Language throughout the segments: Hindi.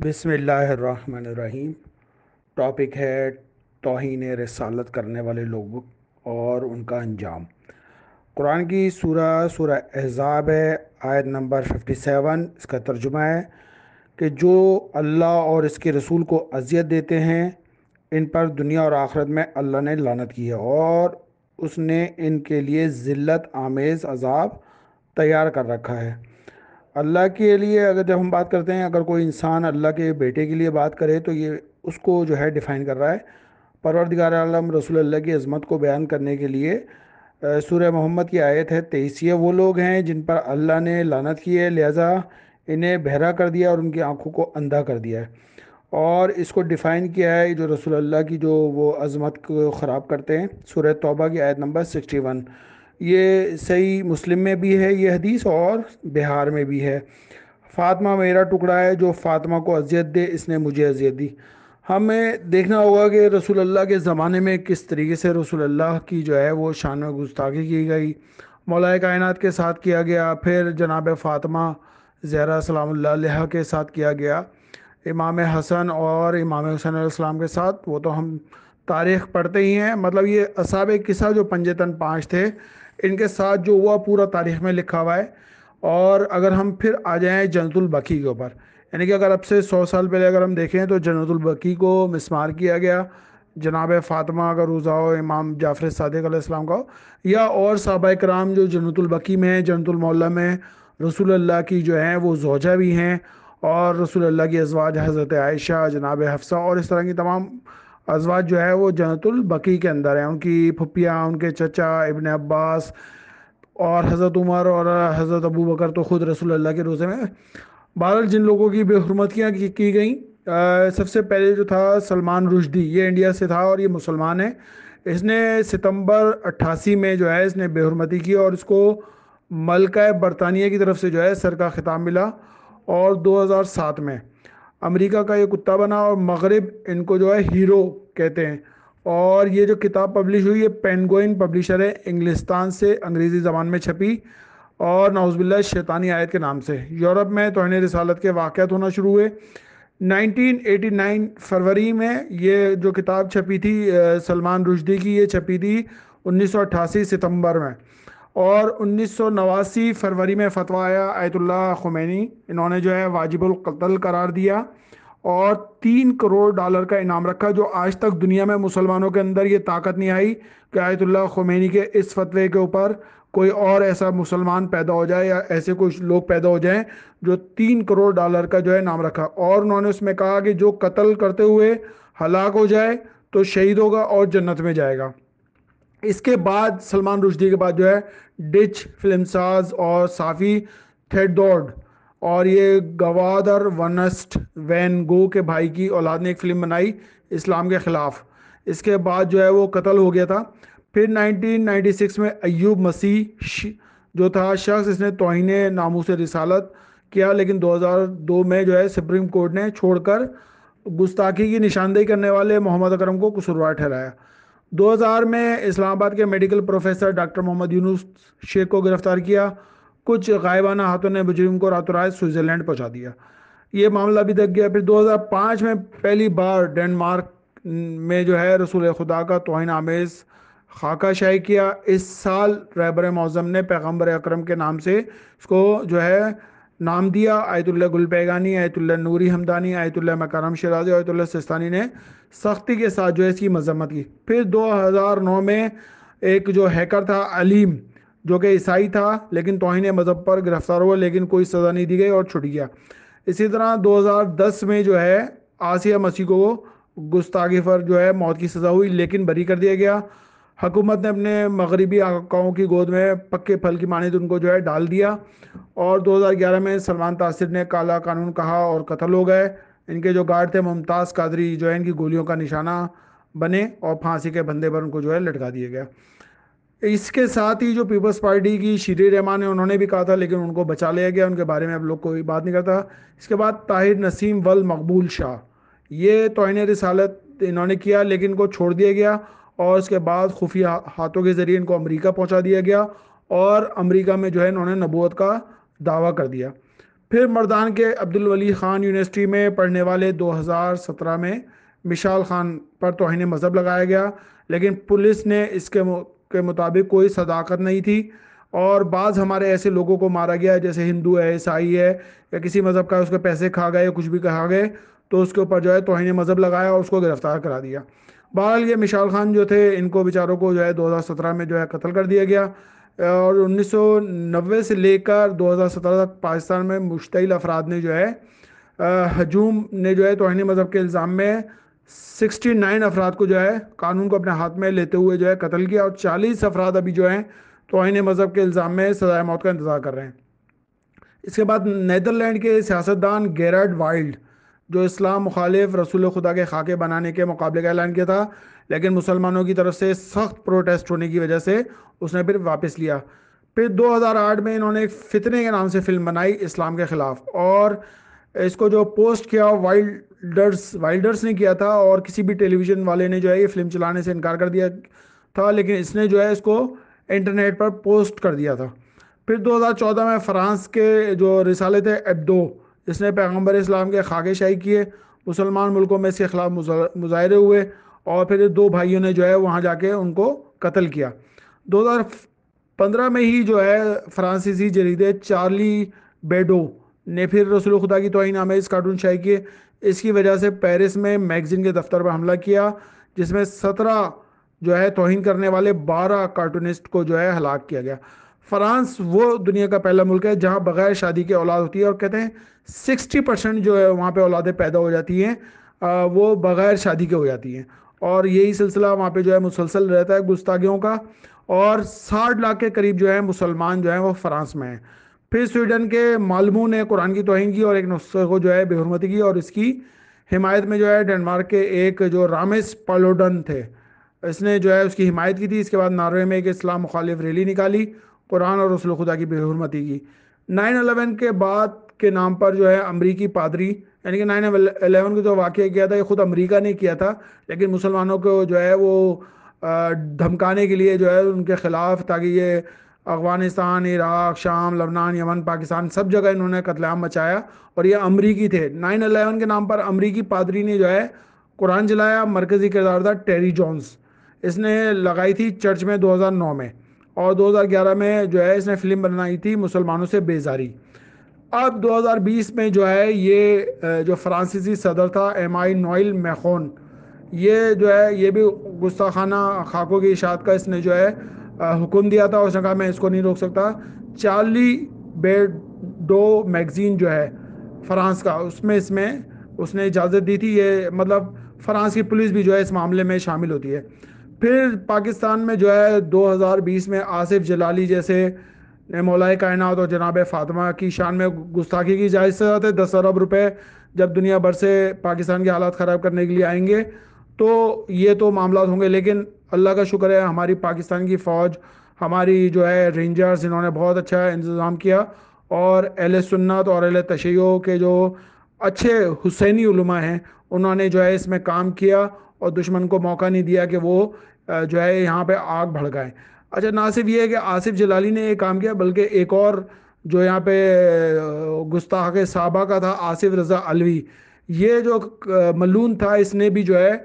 बिसमीम टॉपिक है तोहन रसालत करने वाले लोग और उनका अंजाम कुरान की सूरा सूरा एहज़ाब है आयत नंबर 57 इसका तर्जुमा है कि जो अल्लाह और इसके रसूल को अजियत देते हैं इन पर दुनिया और आखरत में अल्लाह ने लानत की है और उसने इनके लिए ज़िलत आमेज़ अजाब तैयार कर रखा है अल्लाह के लिए अगर जब हम बात करते हैं अगर कोई इंसान अल्लाह के बेटे के लिए बात करे तो ये उसको जो है डिफ़ाइन कर रहा है परवरदिगार आलम रसूल की अज़मत को बयान करने के लिए सूर्य मोहम्मद की आयत है तेईसिया वो लोग हैं जिन पर अल्लाह ने लानत की है लिहाजा इन्हें बहरा कर दिया और उनकी आँखों को अंधा कर दिया है और इसको डिफ़ाइन किया है जो रसूल की जो वो अज़मत को ख़राब करते हैं सूर्य तौबा की आयत नंबर सिक्सटी वन ये सही मुस्लिम में भी है ये हदीस और बिहार में भी है फ़ातिमा मेरा टुकड़ा है जो फ़ातिमा को अजियत दे इसने मुझे अजियत दी हमें देखना होगा कि रसूल अल्लाह के ज़माने में किस तरीके से रसूल अल्लाह की जो है वो शान में गुस्ताखी की गई मौलाए कायनात के साथ किया गया फिर जनाब फ़ातिमा जहरा सलाम के साथ किया गया इमाम हसन और इमाम हुसैन के साथ वो तो हम तारीख़ पढ़ते ही हैं मतलब ये असाब किस्सा जो तन पाँच थे इनके साथ जो हुआ पूरा तारीख में लिखा हुआ है और अगर हम फिर आ जाएँ जन्नतुल बकी के ऊपर यानी कि अगर अब से सौ साल पहले अगर हम देखें तो जन्नतुल बकी को मिसमार किया गया जनाब फ़ातिमा का रोज़ा हो इमाम जाफर सदक आसमाम का हो या और सहाबा कराम जो जन्नतुलबकी में हैं जन्नतुलमौला में रसूल अल्लाह की जो हैं वो जोजा भी हैं और रसूल अल्लाह की अजवाज हज़रत आयशा जनाब हफ्सा और इस तरह की तमाम अजवाज जो है वो जनतुल बकी के अंदर है उनकी पुपिया उनके चचा इबन अब्बास और हज़रत उमर और हज़रत अबू बकर तो ख़ुद रसूल के रोज़े में बहरहाल जिन लोगों की बेहरमतियाँ की, की गई सबसे पहले जो था सलमान रुशदी ये इंडिया से था और ये मुसलमान है इसने सितंबर अट्ठासी में जो है इसने बेहरमती की और इसको मलका बरतानिया की तरफ से जो है सर का ख़िताब मिला और 2007 में अमेरिका का ये कुत्ता बना और मगरब इनको जो है हीरो कहते हैं और ये जो किताब पब्लिश हुई ये पेनगोइन पब्लिशर है इंग्लिस्तान से अंग्रेज़ी ज़बान में छपी और नाउजबिल्ला शैतानी आयत के नाम से यूरोप में तोहन रसालत के वाक़ होना शुरू हुए 1989 फरवरी में ये जो किताब छपी थी सलमान रुशदी की ये छपी थी 1988 सितंबर में और उन्नीस सौ नवासी फरवरी में फतवा आया आयतुल्ला खुमैनी इन्होंने जो है वाजिबुल कत्ल करार दिया और तीन करोड़ डॉलर का इनाम रखा जो आज तक दुनिया में मुसलमानों के अंदर ये ताकत नहीं आई कि आयतुल्ला खुमैनी के इस फतवे के ऊपर कोई और ऐसा मुसलमान पैदा हो जाए या ऐसे कुछ लोग पैदा हो जाएं जो तीन करोड़ डॉलर का जो है नाम रखा और उन्होंने उसमें कहा कि जो कत्ल करते हुए हलाक हो जाए तो शहीद होगा और जन्नत में जाएगा इसके बाद सलमान रुशदी के बाद जो है डिच फिल्मसाज और साफ़ी थेडोड और ये गवादर वनस्ट वैन गो के भाई की औलाद ने एक फ़िल्म बनाई इस्लाम के ख़िलाफ़ इसके बाद जो है वो कत्ल हो गया था फिर 1996 में अयूब मसीह जो था शख्स इसने तोहन से रिसालत किया लेकिन 2002 में जो है सुप्रीम कोर्ट ने छोड़कर गुस्ताखी की निशानदेही करने वाले मोहम्मद अकरम को कसूरवार ठहराया 2000 में इस्लामाबाद के medical professor doctor Mohammad Yunus Sheikh को गिरफ्तार किया कुछ गायबाना हाथों ने मुजरिम को रातों रात स्विट्ज़रलैंड पहुंचा दिया ये मामला भी तक गया फिर 2005 में पहली बार डेनमार्क में जो है रसूल खुदा का तोहन आमेज़ खाका शाई किया इस साल रहबर मौज़म ने पैगम्बर अक्रम के नाम से इसको जो है नाम दिया Ayatollah Golpaygani Ayatollah Noori Hamadani Ayatollah Makarem Shirazi Ayatollah Sistani ने सख्ती के साथ जो है इसकी मजम्मत की फिर 2009 में एक जो हैकर था अलीम जो कि ईसाई था लेकिन तोहिन मज़हब पर गिरफ्तार हुआ लेकिन कोई सज़ा नहीं दी गई और छुट गया इसी तरह 2010 में जो है आसिया मसीह को गुस्तागी पर जो है मौत की सज़ा हुई लेकिन बरी कर दिया गया हुकूमत ने अपने मगरबी अकाओं की गोद में पक्के फल की मानद तो उनको जो है डाल दिया और 2011 में सलमान तासिर ने काला कानून कहा और कत्ल हो गए इनके जो गार्ड थे मुमताज़ कादरी जो है इनकी गोलियों का निशाना बने और फांसी के बंदे पर उनको जो है लटका दिया गया इसके साथ ही जो पीपल्स पार्टी की शीरी रहमान है उन्होंने भी कहा था लेकिन उनको बचा लिया गया उनके बारे में अब लोग कोई बात नहीं करता इसके बाद ताहिर नसीम वल मकबूल शाह ये तोहन रिसालत इन्होंने किया लेकिन इनको छोड़ दिया गया और उसके बाद खुफिया हाथों के ज़रिए इनको अमेरिका पहुंचा दिया गया और अमेरिका में जो है इन्होंने नबूत का दावा कर दिया फिर मर्दान के अब्दुल वली ख़ान यूनिवर्सिटी में पढ़ने वाले 2017 में मिशाल खान पर तोहन मज़हब लगाया गया लेकिन पुलिस ने इसके के मुताबिक कोई सदाकत नहीं थी और बाद हमारे ऐसे लोगों को मारा गया जैसे हिंदू है ईसाई है या किसी मज़हब का उसके पैसे खा गए या कुछ भी कहा गए तो उसके ऊपर जो है तोहन मज़हब लगाया और उसको गिरफ़्तार करा दिया बहरहाल ये मिशाल खान जो थे इनको बेचारों को जो है 2017 में जो है कत्ल कर दिया गया और 1990 से लेकर 2017 तक पाकिस्तान में मुश्तिल अफराद ने जो है हजूम ने जो है तोहनी मज़हब के इल्ज़ाम में 69 अफराद को जो है कानून को अपने हाथ में लेते हुए जो है कत्ल किया और 40 अफराद अभी जो हैं तोहन मज़हब के इल्ज़ाम में सजाए मौत का इंतज़ार कर रहे हैं इसके बाद नदरलैंड के सियासतदान गेरार्ड वाइल्ड जो इस्लाम मुखालिफ रसूल खुदा के खाके बनाने के मुकाबले का ऐलान किया था लेकिन मुसलमानों की तरफ से सख्त प्रोटेस्ट होने की वजह से उसने फिर वापस लिया फिर 2008 में इन्होंने एक फितने के नाम से फिल्म बनाई इस्लाम के ख़िलाफ़ और इसको जो पोस्ट किया वाइल्डर्स वाइल्डर्स ने किया था और किसी भी टेलीविज़न वाले ने जो है ये फिल्म चलाने से इनकार कर दिया था लेकिन इसने जो है इसको इंटरनेट पर पोस्ट कर दिया था फिर 2014 में फ्रांस के जो रिसाले थे एबडो इसने पैगम्बर इस्लाम के खाके शाही किए मुसलमान मुल्कों में इसके खिलाफ मुजाहरे हुए और फिर दो भाइयों ने जो है वहाँ जाके उनको कत्ल किया दो हज़ार पंद्रह में ही जो है फ्रांसीसी जरीदे चार्ली बेडो ने फिर रसूल खुदा की नामे इस कार्टून शाही किए इसकी वजह से पेरिस में मैगज़ीन के दफ्तर पर हमला किया जिसमें सत्रह जो है तोहन करने वाले बारह कार्टूनिस्ट को जो है हलाक किया गया फ्रांस वो दुनिया का पहला मुल्क है जहाँ बगैर शादी के औलाद होती है और कहते हैं सिक्सटी परसेंट जो है वहाँ पे औलादें पैदा हो जाती हैं वो बगैर शादी के हो जाती हैं और यही सिलसिला वहाँ पे जो है मुसलसल रहता है गुस्तागियों का और साठ लाख के करीब जो है मुसलमान जो है वो फ्रांस में हैं फिर स्वीडन के मालमू ने कुरान की तोहिन की और एक नुस्खे को जो है बेहरमती की और इसकी हिमायत में जो है डेनमार्क के एक जो रामेस पलोडन थे इसने जो है उसकी हिमायत की थी इसके बाद नॉर्वे में एक इस्लाम मुखालिफ रैली निकाली कुरान और रसूल खुदा की बेहरमती की नाइन अलेवन के बाद के नाम पर जो है अमरीकी पादरी यानी कि नाइन अलेवन को जो वाक़ किया था ये ख़ुद अमरीका ने किया था लेकिन मुसलमानों को जो है वो धमकाने के लिए जो है उनके ख़िलाफ़ ताकि ये अफ़गानिस्तान इराक शाम लबनान यमन पाकिस्तान सब जगह इन्होंने कतलेआम मचाया और ये अमरीकी थे नाइन अलेवन के नाम पर अमरीकी पादरी ने जो है कुरान जलाया मरकज़ी किरदार था टेरी जॉन्स इसने लगाई थी चर्च में 2009 में और 2011 में जो है इसने फिल्म बनाई थी मुसलमानों से बेजारी अब 2020 में जो है ये जो फ्रांसीसी सदर था एम आई नोइल मैखोन ये जो है ये भी गुस्ताखाना खाकों की इशात का इसने जो है हुक्म दिया था उसने कहा मैं इसको नहीं रोक सकता चार्ली बेडो मैगज़ीन जो है फ्रांस का उसमें इसमें उसने इजाज़त दी थी ये मतलब फ्रांस की पुलिस भी जो है इस मामले में शामिल होती है फिर पाकिस्तान में जो है 2020 में आसिफ जलाली जैसे मौलाए कायनात और जनाब फातिमा की शान में गुस्ताखी की जाए सजा थे दस अरब रुपये जब दुनिया भर से पाकिस्तान के हालात ख़राब करने के लिए आएंगे तो ये तो मामला होंगे लेकिन अल्लाह का शुक्र है हमारी पाकिस्तान की फ़ौज हमारी जो है रेंजर्स इन्होंने बहुत अच्छा इंतज़ाम किया और अहल सुन्नत और अहल तशैय के जो अच्छे हुसैनी हैं उन्होंने जो है इसमें काम किया और दुश्मन को मौका नहीं दिया कि वो जो है यहाँ पे आग भड़काएं अच्छा ना सिर्फ ये है कि आसिफ जलाली ने ये काम किया बल्कि एक और जो यहाँ पे गुस्ताख साबा का था आसिफ रज़ा अलवी ये जो मलून था इसने भी जो है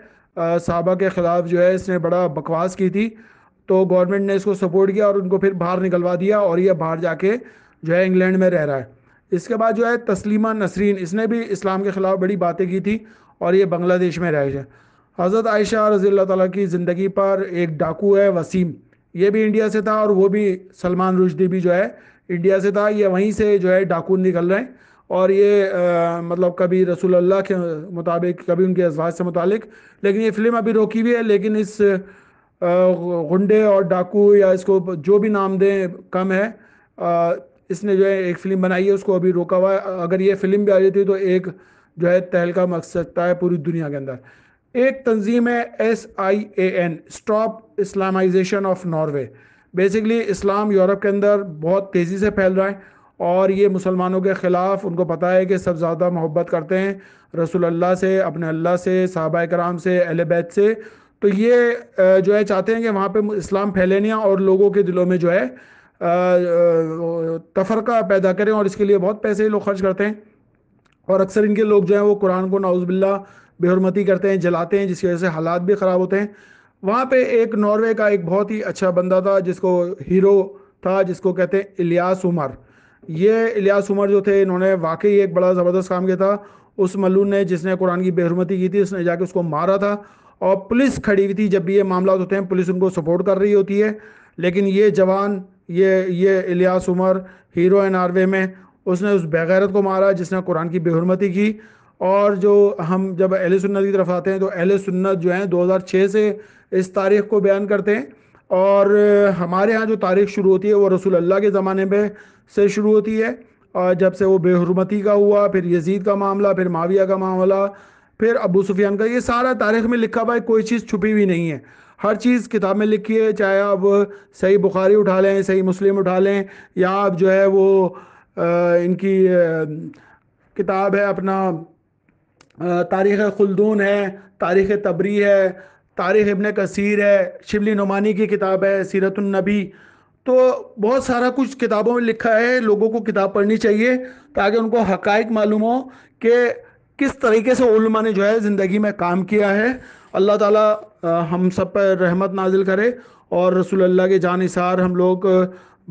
साबा के ख़िलाफ़ जो है इसने बड़ा बकवास की थी तो गवर्नमेंट ने इसको सपोर्ट किया और उनको फिर बाहर निकलवा दिया और ये बाहर जाके जो है इंग्लैंड में रह रहा है इसके बाद जो है तस्लीमा नसरीन इसने भी इस्लाम के ख़िलाफ़ बड़ी बातें की थी और ये बांग्लादेश में रह गया हज़रत आयशा रज़ी अल्लाह की ज़िंदगी पर एक डाकू है वसीम ये भी इंडिया से था और वो भी सलमान रुशदी भी जो है इंडिया से था ये वहीं से जो है डाकू निकल रहे हैं और ये आ, मतलब कभी रसूल अल्लाह के मुताबिक कभी उनके अजवाज से मुतलिक लेकिन ये फिल्म अभी रोकी हुई है लेकिन इस गुंडे और डाकू या इसको जो भी नाम दें कम है आ, इसने जो है एक फ़िल्म बनाई है उसको अभी रोका हुआ है अगर ये फिल्म भी आ जाती है तो एक जो है तहलका मक सकता है पूरी दुनिया के अंदर एक तंजीम है S I A N stop Islamization of Norway basically इस्लाम यूरोप के अंदर बहुत तेज़ी से फैल रहा है और ये मुसलमानों के ख़िलाफ़ उनको पता है कि सब ज़्यादा मोहब्बत करते हैं रसूल अल्लाह से अपने अल्लाह से साहबा कराम से अहल बैत से तो ये जो है चाहते हैं कि वहाँ पे इस्लाम फैले नहीं और लोगों के दिलों में जो है तफरका पैदा करें और इसके लिए बहुत पैसे लोग खर्च करते हैं और अक्सर इनके लोग जो हैं वो कुरान को नाउज़बिल्ला बेहरमती करते हैं जलाते हैं जिसकी वजह से हालात भी ख़राब होते हैं वहाँ पे एक नॉर्वे का एक बहुत ही अच्छा बंदा था जिसको हीरो था जिसको कहते हैं इलियास उमर ये इलियास उमर जो थे इन्होंने वाकई एक बड़ा ज़बरदस्त काम किया था उस मलून ने जिसने कुरान की बेहरमती की थी उसने जाके उसको मारा था और पुलिस खड़ी हुई थी जब भी ये मामला होते हैं पुलिस उनको सपोर्ट कर रही होती है लेकिन ये जवान ये ये इलियास उमर हीरो है नॉर्वे में उसने उस बेगैरत को मारा जिसने कुरान की बेहरमती की और जो हम जब अहल सुन्नत की तरफ आते हैं तो अहल सुन्नत जो है 2006 से इस तारीख को बयान करते हैं और हमारे यहाँ जो तारीख शुरू होती है वो रसूल अल्लाह के ज़माने में से शुरू होती है और जब से वो बेहरमती का हुआ फिर यजीद का मामला फिर माविया का मामला फिर अबू सुफियान का ये सारा तारीख में लिखा हुआ है कोई चीज़ छुपी हुई नहीं है हर चीज़ किताब में लिखी है चाहे आप सही बुखारी उठा लें सही मुस्लिम उठा लें या आप जो है वो आ, इनकी आ, किताब है अपना तारीख़ खुलदून है तारीख़ तबरी है तारीख़ इबन कसीर है शिबली नुमानी की किताब है सीरतुलनबी तो बहुत सारा कुछ किताबों में लिखा है लोगों को किताब पढ़नी चाहिए ताकि उनको हकाइक मालूम हो कि किस तरीके से ने जो है ज़िंदगी में काम किया है अल्लाह ताला हम सब पर रहमत नाजिल करे और रसूल अल्लाह के जानसार हम लोग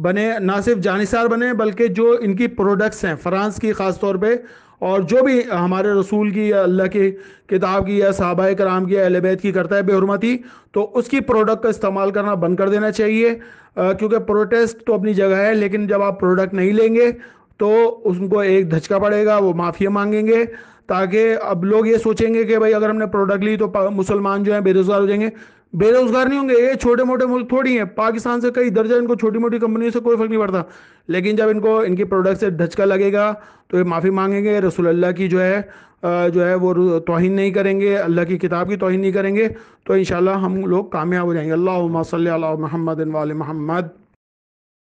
बने ना सिर्फ जानसार बने बल्कि जो इनकी प्रोडक्ट्स हैं फ्रांस की ख़ास तौर पर और जो भी हमारे रसूल की या अल्लाह की किताब की या सहाबा कराम की या बैत की करता है बेहरमती तो उसकी प्रोडक्ट का इस्तेमाल करना बंद कर देना चाहिए क्योंकि प्रोटेस्ट तो अपनी जगह है लेकिन जब आप प्रोडक्ट नहीं लेंगे तो उनको एक धचका पड़ेगा वो माफ़िया मांगेंगे ताकि अब लोग ये सोचेंगे कि भाई अगर हमने प्रोडक्ट ली तो मुसलमान जो हैं बेरोज़गार हो जाएंगे बेरोजगार नहीं होंगे ये छोटे मोटे मुल्क थोड़ी हैं पाकिस्तान से कई दर्जा इनको छोटी मोटी कंपनियों से कोई फर्क नहीं पड़ता लेकिन जब इनको इनकी प्रोडक्ट से धचका लगेगा तो ये माफ़ी मांगेंगे अल्लाह की जो है जो है वो तोहिन नहीं करेंगे अल्लाह की किताब की तोहिन नहीं करेंगे तो इन हम लोग कामयाब हो जाएंगे अल्लाह सल महमद वाल महमद